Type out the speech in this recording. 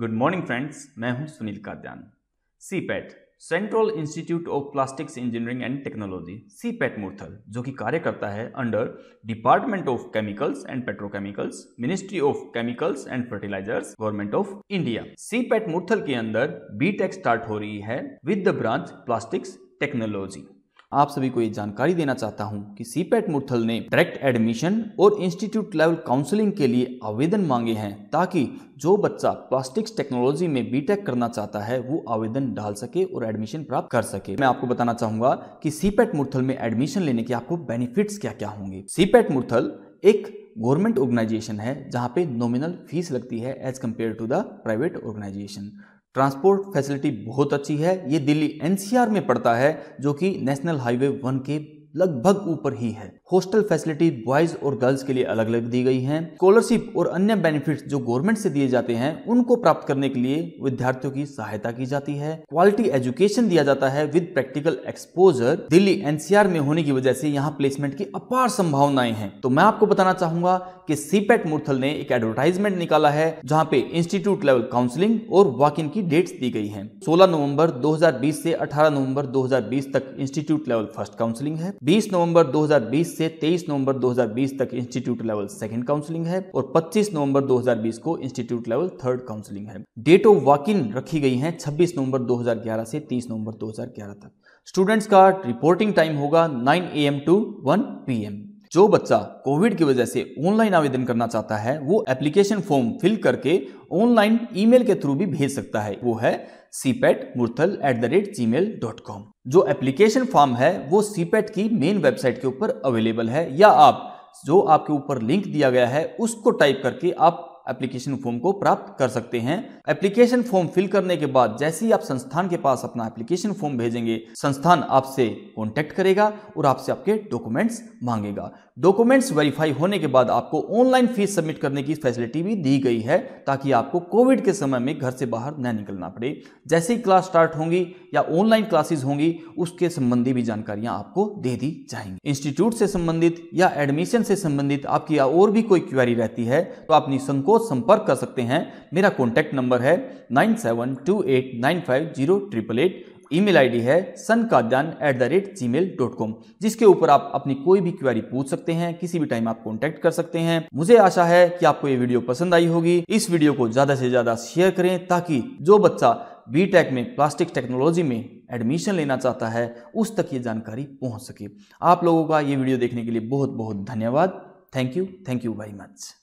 good morning friends मैं हूं Sunil Kadyan CIPET central institute of plastics engineering and technology CIPET Murthal जो कि कार्य करता है under department of chemicals and petrochemicals ministry of chemicals and fertilizers government of India CIPET Murthal के अंदर B start हो रही है with the branch plastics technology आप सभी को ये जानकारी देना चाहता हूँ कि पैट मुरथल ने डायरेक्ट एडमिशन और इंस्टीट्यूट लेवल काउंसलिंग के लिए आवेदन मांगे हैं ताकि जो बच्चा प्लास्टिक्स टेक्नोलॉजी में बीटेक करना चाहता है वो आवेदन डाल सके और एडमिशन प्राप्त कर सके मैं आपको बताना चाहूंगा कि सीपेट मुरथल में एडमिशन लेने के आपको बेनिफिट्स क्या क्या होंगे सीपेट मुरथल एक गवर्नमेंट ऑर्गेनाइजेशन है जहाँ पे नॉमिनल फीस लगती है as compare to the private organisation transport facility बहुत अच्छी है ये दिल्ली एनसीआर में पड़ता है जो कि नेशनल हाईवे वन के लगभग ऊपर ही है हॉस्टल फैसिलिटी बॉयज और गर्ल्स के लिए अलग अलग दी गई हैं स्कॉलरशिप और अन्य बेनिफिट्स जो गवर्नमेंट से दिए जाते हैं उनको प्राप्त करने के लिए विद्यार्थियों की सहायता की जाती है क्वालिटी एजुकेशन दिया जाता है with practical exposure Delhi NCR में होने की वजह से यहाँ प्लेसमेंट की अपार संभावनाएं हैं तो मैं आपको बताना चाहूंगा कि सीपेट मुरथल ने एक एडवर्टाइजमेंट निकाला है जहां पे इंस्टीट्यूट लेवल काउंसलिंग और वॉक इन की डेट्स दी गई हैं 16 नवंबर 2020 से 18 नवंबर 2020 तक इंस्टीट्यूट लेवल फर्स्ट काउंसलिंग है 20 नवंबर 2020 से 23 नवंबर 2020 तक इंस्टीट्यूट लेवल सेकंड काउंसलिंग है और 25 नवंबर 2020 को इंस्टीट्यूट लेवल थर्ड काउंसलिंग है डेट ऑफ वॉक इन रखी गई है 26 नवंबर 2011 से 30 नवंबर 2011 तक स्टूडेंट्स का रिपोर्टिंग टाइम होगा 9 A M to 1 P M जो बच्चा कोविड की वजह से ऑनलाइन आवेदन करना चाहता है वो एप्लीकेशन फॉर्म फिल करके ऑनलाइन ईमेल के थ्रू भी भेज सकता है वो है CIPET Murthal at the rate G mail dot com जो एप्लीकेशन फॉर्म है वो सीपेट की मेन वेबसाइट के ऊपर अवेलेबल है या आप जो आपके ऊपर लिंक दिया गया है उसको टाइप करके आप एप्लीकेशन फॉर्म को प्राप्त कर सकते हैं एप्लीकेशन फॉर्म फिल करने के बाद जैसे ही आप संस्थान के पास अपना एप्लीकेशन फॉर्म भेजेंगे संस्थान आपसे कॉन्टेक्ट करेगा और आपसे आपके डॉक्यूमेंट्स मांगेगा डॉक्यूमेंट्स वेरीफाई होने के बाद आपको ऑनलाइन फीस सबमिट करने की फैसिलिटी भी दी गई है ताकि आपको कोविड के समय में घर से बाहर न निकलना पड़े जैसे ही क्लास स्टार्ट होंगी या ऑनलाइन क्लासेस होंगी उसके संबंधी भी जानकारियां आपको दे दी जाएंगी इंस्टीट्यूट से संबंधित या एडमिशन से संबंधित आपकी और भी कोई क्वेरी रहती है तो आप निसंकोच संपर्क कर सकते हैं मेरा कॉन्टैक्ट नंबर है nine seven two eight nine five zero triple eight email ID है sun Kadyan at the rate G mail dot com जिसके ऊपर आप अपनी कोई भी क्वेरी पूछ सकते हैं किसी भी टाइम आप कॉन्टेक्ट कर सकते हैं मुझे आशा है कि आपको ये वीडियो पसंद आई होगी इस वीडियो को ज्यादा से ज्यादा शेयर करें ताकि जो बच्चा बी टेक में प्लास्टिक टेक्नोलॉजी में एडमिशन लेना चाहता है उस तक ये जानकारी पहुंच सके आप लोगों का ये वीडियो देखने के लिए बहुत बहुत धन्यवाद thank you thank you very much